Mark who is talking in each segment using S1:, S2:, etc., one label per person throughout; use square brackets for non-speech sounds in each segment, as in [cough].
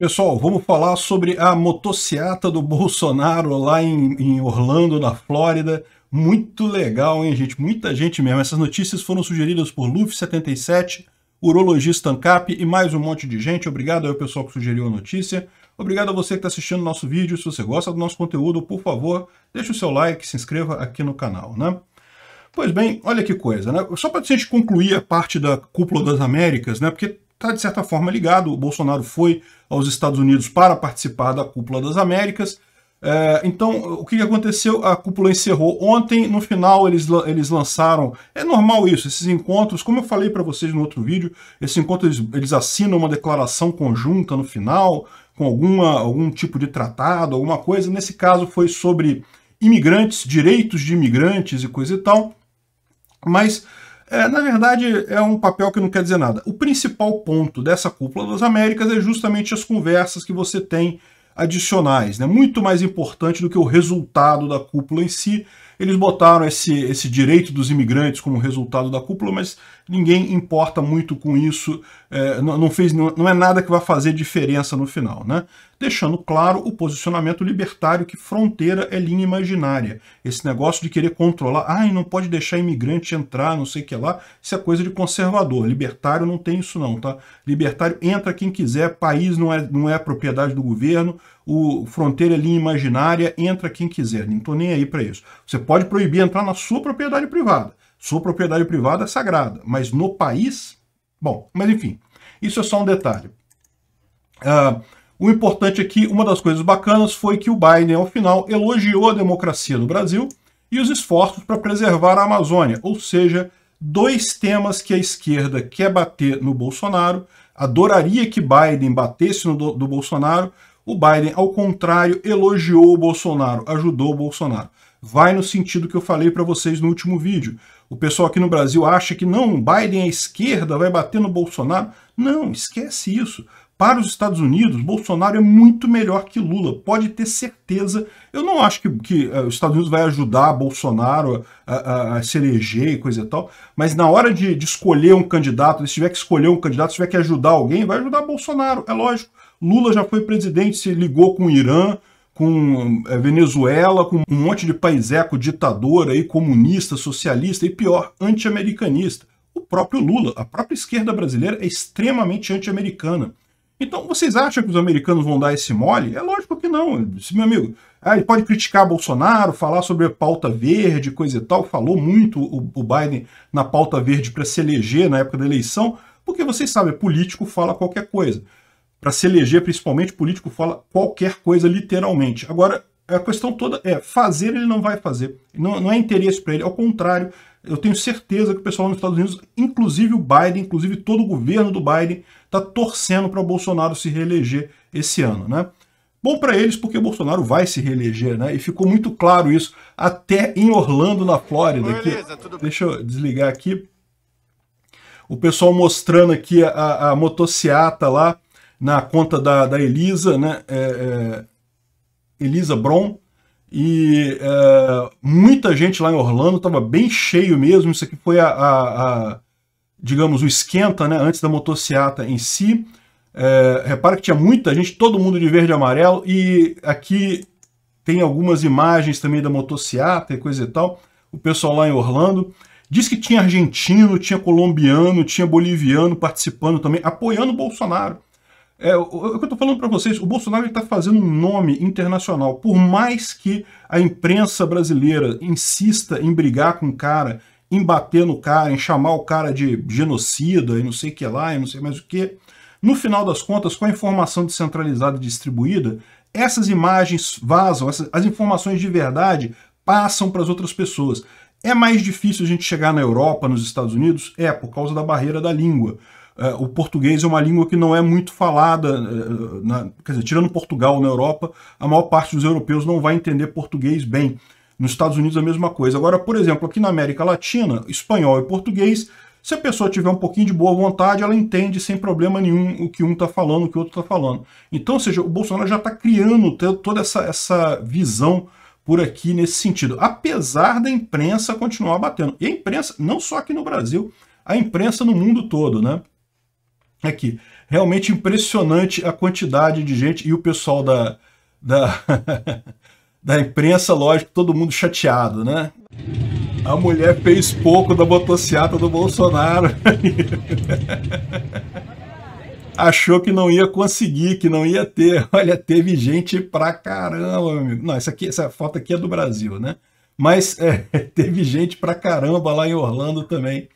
S1: Pessoal, vamos falar sobre a motociata do Bolsonaro lá em, em, Orlando, na Flórida. Muito legal, hein, gente? Muita gente mesmo. Essas notícias foram sugeridas por Luffy77, Urologista Ancap e mais um monte de gente. Obrigado ao pessoal que sugeriu a notícia. Obrigado a você que está assistindo nosso vídeo. Se você gosta do nosso conteúdo, por favor, deixe o seu like, se inscreva aqui no canal, né? Pois bem, olha que coisa, né? Só para a gente concluir a parte da Cúpula das Américas, né? Porque está, de certa forma, ligado. O Bolsonaro foi aos Estados Unidos para participar da Cúpula das Américas. É, então, o que aconteceu? A cúpula encerrou ontem. No final, eles, eles lançaram. É normal isso, esses encontros. Como eu falei para vocês no outro vídeo, esses encontros eles, eles assinam uma declaração conjunta no final, com alguma, algum tipo de tratado, alguma coisa. Nesse caso, foi sobre imigrantes, direitos de imigrantes e coisa e tal. Mas é, na verdade, é um papel que não quer dizer nada. O principal ponto dessa Cúpula das Américas é justamente as conversas que você tem adicionais. Né? Muito mais importante do que o resultado da cúpula em si. Eles botaram esse, esse direito dos imigrantes como resultado da cúpula, mas ninguém importa muito com isso é, não, não, fez, não, não é nada que vai fazer diferença no final, né? Deixando claro o posicionamento libertário que fronteira é linha imaginária. Esse negócio de querer controlar, ai, não pode deixar imigrante entrar, não sei o que lá, isso é coisa de conservador. Libertário não tem isso não, tá? Libertário entra quem quiser, país não é, não é propriedade do governo, o fronteira é linha imaginária, entra quem quiser, não tô nem aí para isso. Você pode proibir entrar na sua propriedade privada. Sua propriedade privada é sagrada, mas no país Bom, mas enfim, isso é só um detalhe. Uh, o importante aqui, é uma das coisas bacanas foi que o Biden, ao final, elogiou a democracia no Brasil e os esforços para preservar a Amazônia, ou seja, dois temas que a esquerda quer bater no Bolsonaro, adoraria que Biden batesse no do, do Bolsonaro, o Biden, ao contrário, elogiou o Bolsonaro, ajudou o Bolsonaro. Vai no sentido que eu falei para vocês no último vídeo. O pessoal aqui no Brasil acha que não, Biden é esquerda, vai bater no Bolsonaro. Não, esquece isso. Para os Estados Unidos, Bolsonaro é muito melhor que Lula, pode ter certeza. Eu não acho que, que uh, os Estados Unidos vai ajudar Bolsonaro a, a, a, se eleger e coisa e tal, mas na hora de, de escolher um candidato, se tiver que escolher um candidato, se tiver que ajudar alguém, vai ajudar Bolsonaro, é lógico. Lula já foi presidente, se ligou com o Irã, com eh, a Venezuela, com um monte de paiseco ditador aí, comunista, socialista e pior, anti-americanista. O próprio Lula, a própria esquerda brasileira é extremamente anti-americana. Então, vocês acham que os americanos vão dar esse mole? É lógico que não, esse meu amigo. Ah, ele pode criticar Bolsonaro, falar sobre a pauta verde, coisa e tal. Falou muito o Biden na pauta verde para se eleger na época da eleição, porque vocês sabem, político fala qualquer coisa para se eleger, principalmente, político fala qualquer coisa literalmente. Agora, a questão toda é fazer ele não vai fazer. Não, não é interesse para ele. Ao contrário, eu tenho certeza que o pessoal nos Estados Unidos, inclusive o Biden, inclusive todo o governo do Biden, está torcendo para Bolsonaro se reeleger esse ano, né? Bom para eles porque Bolsonaro vai se reeleger, né? E ficou muito claro isso até em Orlando, na Flórida. Beleza, que... Deixa eu desligar aqui. O pessoal mostrando aqui a, a motociata lá na conta da, da Elisa, né? É, é, Elisa Brom. E é, muita gente lá em Orlando, estava bem cheio mesmo. Isso aqui foi a, a, a, digamos, o esquenta, né? Antes da motociata em si. É, repara que tinha muita gente, todo mundo de verde e amarelo. E aqui tem algumas imagens também da motociata e coisa e tal. O pessoal lá em Orlando. Diz que tinha argentino, tinha colombiano, tinha boliviano participando também, apoiando o Bolsonaro. É, o, o é que eu estou falando para vocês, o Bolsonaro está fazendo um nome internacional. Por mais que a imprensa brasileira insista em brigar com o cara, em bater no cara, em chamar o cara de genocida e não sei o que lá, e não sei mais o que, no final das contas, com a informação descentralizada e distribuída, essas imagens vazam, essas, as informações de verdade passam para as outras pessoas. É mais difícil a gente chegar na Europa, nos Estados Unidos? É, por causa da barreira da língua. É, o português é uma língua que não é muito falada, é, na, quer dizer, tirando Portugal na Europa, a maior parte dos europeus não vai entender português bem. Nos Estados Unidos é a mesma coisa. Agora, por exemplo, aqui na América Latina, espanhol e português, se a pessoa tiver um pouquinho de boa vontade, ela entende sem problema nenhum o que um está falando, o que o outro está falando. Então, ou seja, o Bolsonaro já está criando toda essa, essa visão por aqui nesse sentido, apesar da imprensa continuar batendo. E a imprensa, não só aqui no Brasil, a imprensa no mundo todo, né? aqui. Realmente impressionante a quantidade de gente e o pessoal da, da, [laughs] da imprensa, lógico, todo mundo chateado, né? A mulher fez pouco da motocicleta do Bolsonaro. [laughs] Achou que não ia conseguir, que não ia ter. Olha, teve gente pra caramba, meu amigo. Não, essa, aqui, essa foto aqui é do Brasil, né? Mas [laughs] é, teve gente pra caramba lá em Orlando também.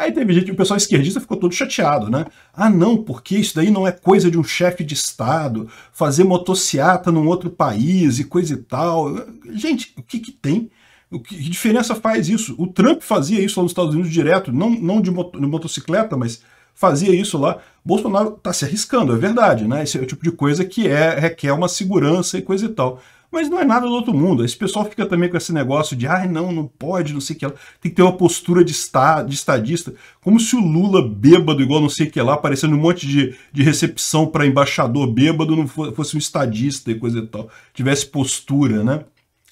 S1: Aí teve gente, o pessoal esquerdista ficou todo chateado, né? Ah, não, porque isso daí não é coisa de um chefe de Estado, fazer motociata num outro país e coisa e tal. Gente, o que, que tem? O que, que diferença faz isso? O Trump fazia isso lá nos Estados Unidos direto, não, não de, mot de motocicleta, mas fazia isso lá. Bolsonaro está se arriscando, é verdade, né? Esse é o tipo de coisa que é, requer uma segurança e coisa e tal. Mas não é nada do outro mundo. Esse pessoal fica também com esse negócio de, ah, não, não pode, não sei o que lá. Tem que ter uma postura de, está de estadista. Como se o Lula bêbado, igual não sei o que lá, aparecendo um monte de, de recepção para embaixador bêbado, não fosse um estadista e coisa e tal. Tivesse postura, né?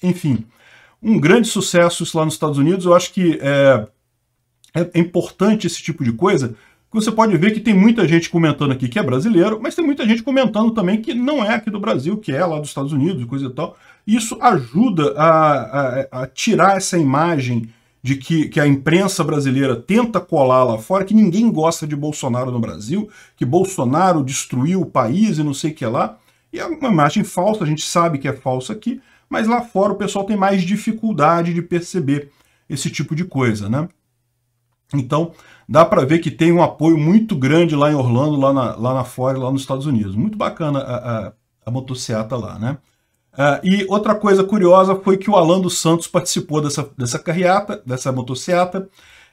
S1: Enfim, um grande sucesso isso lá nos Estados Unidos. Eu acho que eh, é, é importante esse tipo de coisa, você pode ver que tem muita gente comentando aqui que é brasileiro, mas tem muita gente comentando também que não é aqui do Brasil, que é lá dos Estados Unidos e coisa e tal. Isso ajuda a, a, a tirar essa imagem de que, que a imprensa brasileira tenta colar lá fora, que ninguém gosta de Bolsonaro no Brasil, que Bolsonaro destruiu o país e não sei o que lá. E é uma imagem falsa, a gente sabe que é falsa aqui, mas lá fora o pessoal tem mais dificuldade de perceber esse tipo de coisa, né? Então, dá para ver que tem um apoio muito grande lá em Orlando, lá na, lá na fora lá nos Estados Unidos. Muito bacana a, a, a motocicleta lá, né? Uh, e outra coisa curiosa foi que o Alan dos Santos [laughs] participou dessa, dessa carreata, dessa motocicleta,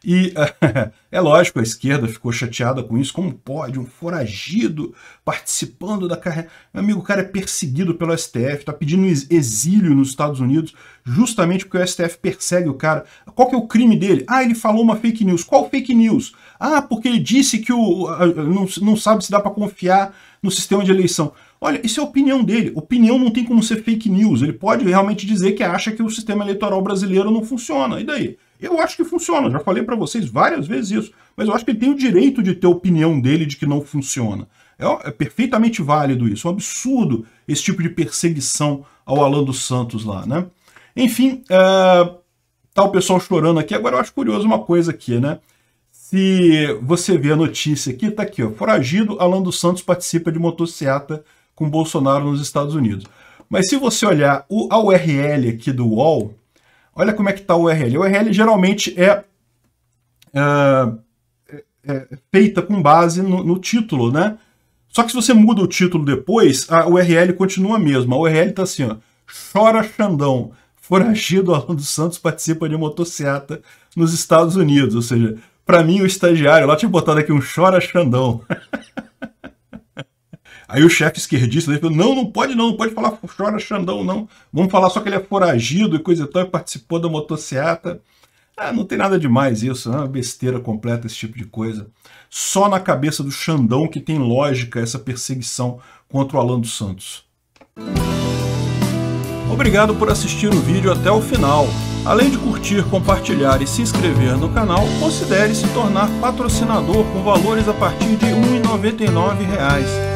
S1: e [laughs] é lógico, a esquerda ficou chateada com isso. Como pode um foragido participando da carreira? Meu amigo, o cara é perseguido pelo STF, está pedindo exílio nos Estados Unidos, justamente porque o STF persegue o cara. Qual que é o crime dele? Ah, ele falou uma fake news. Qual fake news? Ah, porque ele disse que o não, não sabe se dá para confiar no sistema de eleição. Olha, isso é a opinião dele. Opinião não tem como ser fake news. Ele pode realmente dizer que acha que o sistema eleitoral brasileiro não funciona. E daí? Eu acho que funciona, já falei para vocês várias vezes isso, mas eu acho que ele tem o direito de ter a opinião dele de que não funciona. É, é, perfeitamente válido isso, é um absurdo esse tipo de perseguição ao Alan dos Santos lá, né? Enfim, é, tá o pessoal chorando aqui, agora eu acho curioso uma coisa aqui, né? Se você vê a notícia aqui, tá aqui, ó, foragido, Alan dos Santos participa de motocicleta com Bolsonaro nos Estados Unidos. Mas se você olhar o, a URL aqui do UOL, Olha como é que está o URL. O URL geralmente é, é, é, é feita com base no, no, título, né? Só que se você muda o título depois, a URL continua a mesma. A URL está assim, ó, chora Xandão, foragido Alan dos Santos participa de motocicleta nos Estados Unidos. Ou seja, para mim, o estagiário, lá tinha botado aqui um chora Xandão. [laughs] Aí o chefe esquerdista dele falou, não, não pode não, não pode falar chora Xandão não, vamos falar só que ele é foragido e coisa e tal, e participou da motocicleta. Ah, não tem nada demais isso, é uma besteira completa esse tipo de coisa. Só na cabeça do Xandão que tem lógica essa perseguição contra o Alan dos Santos. Obrigado por assistir o vídeo até o final. Além de curtir, compartilhar e se inscrever no canal, considere se tornar patrocinador com valores a partir de R$ 1,99